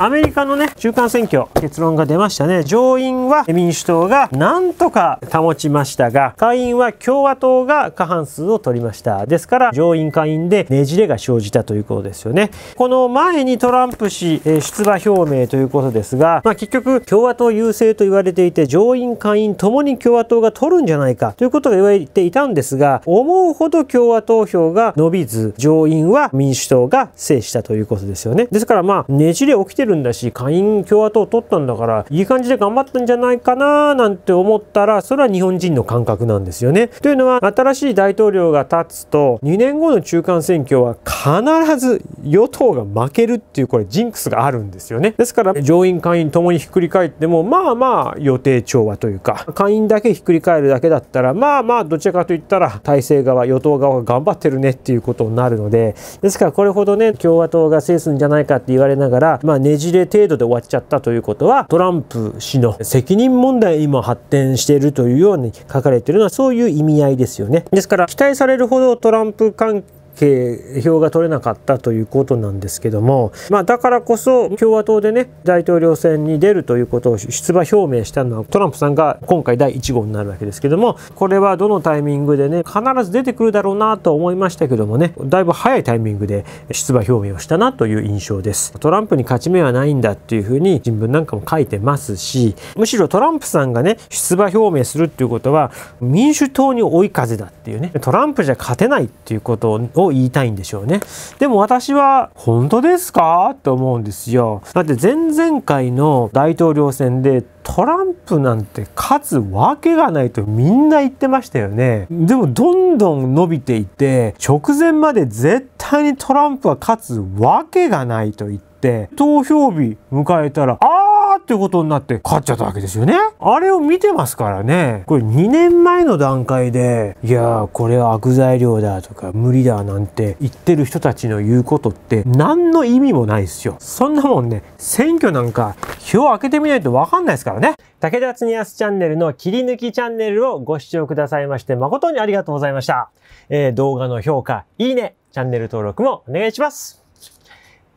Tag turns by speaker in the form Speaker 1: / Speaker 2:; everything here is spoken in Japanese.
Speaker 1: アメリカのね、中間選挙、結論が出ましたね。上院は民主党がなんとか保ちましたが、下院は共和党が過半数を取りました。ですから、上院下院でねじれが生じたということですよね。この前にトランプ氏、え出馬表明ということですが、まあ、結局、共和党優勢と言われていて、上院下院ともに共和党が取るんじゃないかということが言われていたんですが、思うほど共和党票が伸びず、上院は民主党が制したということですよね。ですから、まあ、ねじれ起きてるるんだし下院共和党取ったんだからいい感じで頑張ったんじゃないかななんて思ったらそれは日本人の感覚なんですよね。というのは新しい大統領が立つと2年後の中間選挙は必ず与党が負けるっていうこれジンクスがあるんですよねですから上院下院ともにひっくり返ってもまあまあ予定調和というか下院だけひっくり返るだけだったらまあまあどちらかといったら体制側与党側が頑張ってるねっていうことになるのでですからこれほどね共和党が制すんじゃないかって言われながらまあねじれ程度で終わっちゃったということはトランプ氏の責任問題にも発展しているというように書かれてるのはそういう意味合いですよねですから期待されるほどトランプ関係計票が取れなかったということなんですけども、まあ、だからこそ共和党でね大統領選に出るということを出馬表明したのはトランプさんが今回第1号になるわけですけどもこれはどのタイミングでね必ず出てくるだろうなと思いましたけどもねだいぶ早いタイミングで出馬表明をしたなという印象ですトランプに勝ち目はないんだっていうふうに新聞なんかも書いてますしむしろトランプさんがね出馬表明するっていうことは民主党に追い風だっていうねトランプじゃ勝てないっていうことをを言いたいんでしょうね。でも私は本当ですかと思うんですよ。だって前々回の大統領選でトランプなんて勝つわけがないとみんな言ってましたよね。でもどんどん伸びていて直前まで絶対にトランプは勝つわけがないと言って投票日迎えたらあってことになって勝っちゃったわけですよね。あれを見てますからね。これ2年前の段階で、いやーこれは悪材料だとか無理だなんて言ってる人たちの言うことって何の意味もないですよ。そんなもんね、選挙なんか日を開けてみないとわかんないですからね。武田恒すチャンネルの切り抜きチャンネルをご視聴くださいまして誠にありがとうございました。えー、動画の評価、いいね、チャンネル登録もお願いします。